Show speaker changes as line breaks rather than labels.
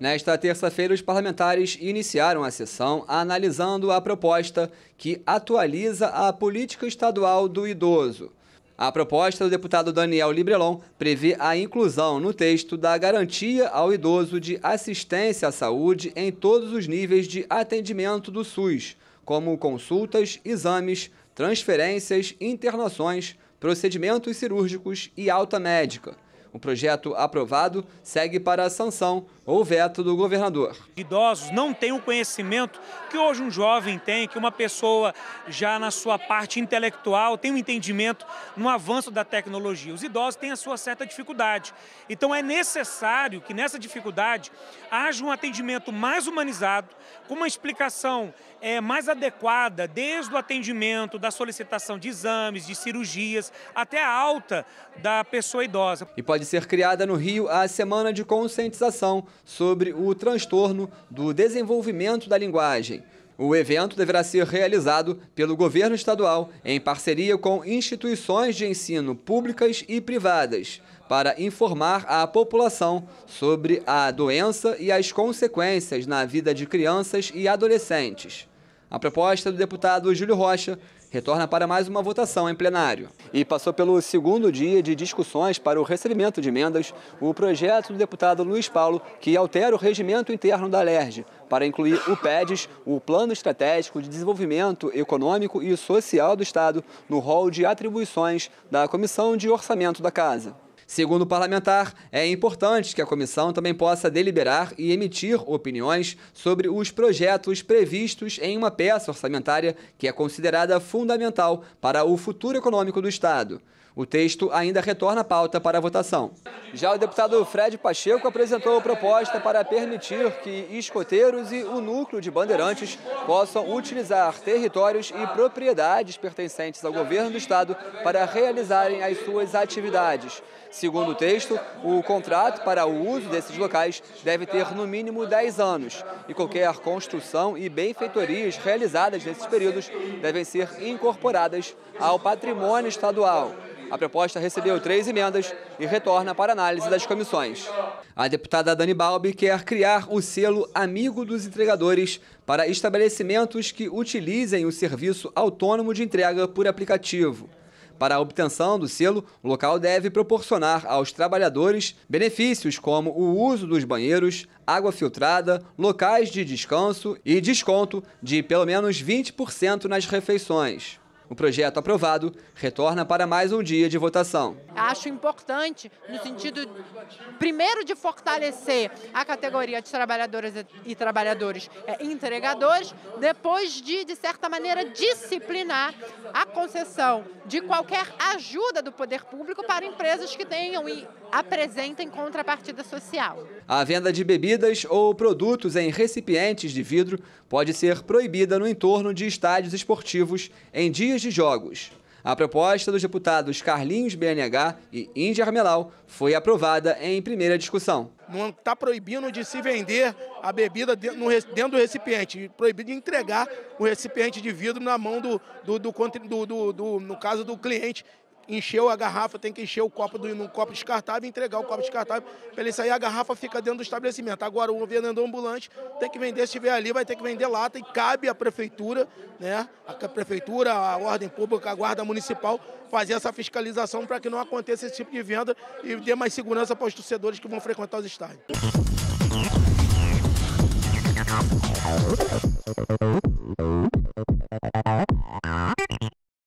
Nesta terça-feira, os parlamentares iniciaram a sessão analisando a proposta que atualiza a política estadual do idoso. A proposta do deputado Daniel Librelon prevê a inclusão no texto da garantia ao idoso de assistência à saúde em todos os níveis de atendimento do SUS, como consultas, exames, transferências, internações, procedimentos cirúrgicos e alta médica. O projeto aprovado segue para a sanção ou veto do governador.
Idosos não têm o conhecimento que hoje um jovem tem, que uma pessoa já na sua parte intelectual tem um entendimento no avanço da tecnologia. Os idosos têm a sua certa dificuldade. Então é necessário que nessa dificuldade haja um atendimento mais humanizado, com uma explicação é, mais adequada, desde o atendimento, da solicitação de exames, de cirurgias, até a alta da pessoa idosa. E pode ser criada
no Rio a Semana de Conscientização sobre o transtorno do desenvolvimento da linguagem. O evento deverá ser realizado pelo governo estadual em parceria com instituições de ensino públicas e privadas para informar a população sobre a doença e as consequências na vida de crianças e adolescentes. A proposta do deputado Júlio Rocha retorna para mais uma votação em plenário. E passou pelo segundo dia de discussões para o recebimento de emendas o projeto do deputado Luiz Paulo, que altera o regimento interno da LERJ para incluir o PEDES, o Plano Estratégico de Desenvolvimento Econômico e Social do Estado, no rol de atribuições da Comissão de Orçamento da Casa. Segundo o parlamentar, é importante que a comissão também possa deliberar e emitir opiniões sobre os projetos previstos em uma peça orçamentária que é considerada fundamental para o futuro econômico do Estado. O texto ainda retorna à pauta para a votação. Já o deputado Fred Pacheco apresentou a proposta para permitir que escoteiros e o núcleo de bandeirantes possam utilizar territórios e propriedades pertencentes ao governo do estado para realizarem as suas atividades. Segundo o texto, o contrato para o uso desses locais deve ter no mínimo 10 anos e qualquer construção e benfeitorias realizadas nesses períodos devem ser incorporadas ao patrimônio estadual. A proposta recebeu três emendas e retorna para análise das comissões. A deputada Dani Balbi quer criar o selo Amigo dos Entregadores para estabelecimentos que utilizem o serviço autônomo de entrega por aplicativo. Para a obtenção do selo, o local deve proporcionar aos trabalhadores benefícios como o uso dos banheiros, água filtrada, locais de descanso e desconto de pelo menos 20% nas refeições. O projeto aprovado retorna para mais um dia de votação. Acho importante no sentido, primeiro, de fortalecer a categoria de trabalhadoras e trabalhadores eh, entregadores, depois de, de certa maneira, disciplinar a concessão de qualquer ajuda do poder público para empresas que tenham apresentem contrapartida social. A venda de bebidas ou produtos em recipientes de vidro pode ser proibida no entorno de estádios esportivos em dias de jogos. A proposta dos deputados Carlinhos BNH e Índia Armelau foi aprovada em primeira discussão.
Não está proibindo de se vender a bebida dentro do recipiente, proibido de entregar o recipiente de vidro na mão do, do, do, do no caso do cliente encheu a garrafa, tem que encher o copo do copo descartável, entregar o copo descartável. Para ele sair, a garrafa fica dentro do estabelecimento. Agora, o vendedor ambulante tem que vender, se tiver ali, vai ter que vender lata e cabe à prefeitura, né? A prefeitura, a ordem pública, a guarda municipal, fazer essa fiscalização para que não aconteça esse tipo de venda e dê mais segurança para os torcedores que vão frequentar os estádios.